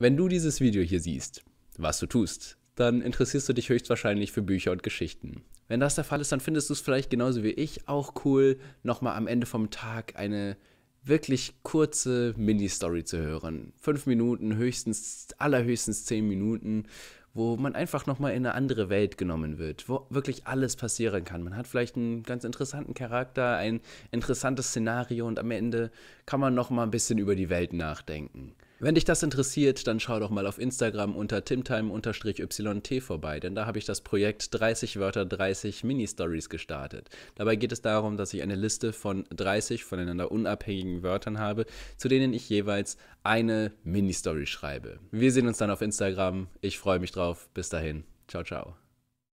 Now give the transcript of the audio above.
Wenn du dieses Video hier siehst, was du tust, dann interessierst du dich höchstwahrscheinlich für Bücher und Geschichten. Wenn das der Fall ist, dann findest du es vielleicht genauso wie ich auch cool, nochmal am Ende vom Tag eine wirklich kurze Mini-Story zu hören. Fünf Minuten, höchstens, allerhöchstens zehn Minuten, wo man einfach nochmal in eine andere Welt genommen wird, wo wirklich alles passieren kann. Man hat vielleicht einen ganz interessanten Charakter, ein interessantes Szenario und am Ende kann man nochmal ein bisschen über die Welt nachdenken. Wenn dich das interessiert, dann schau doch mal auf Instagram unter timtime-yt vorbei, denn da habe ich das Projekt 30 Wörter 30 Mini-Stories gestartet. Dabei geht es darum, dass ich eine Liste von 30 voneinander unabhängigen Wörtern habe, zu denen ich jeweils eine Mini-Story schreibe. Wir sehen uns dann auf Instagram. Ich freue mich drauf. Bis dahin. Ciao, ciao.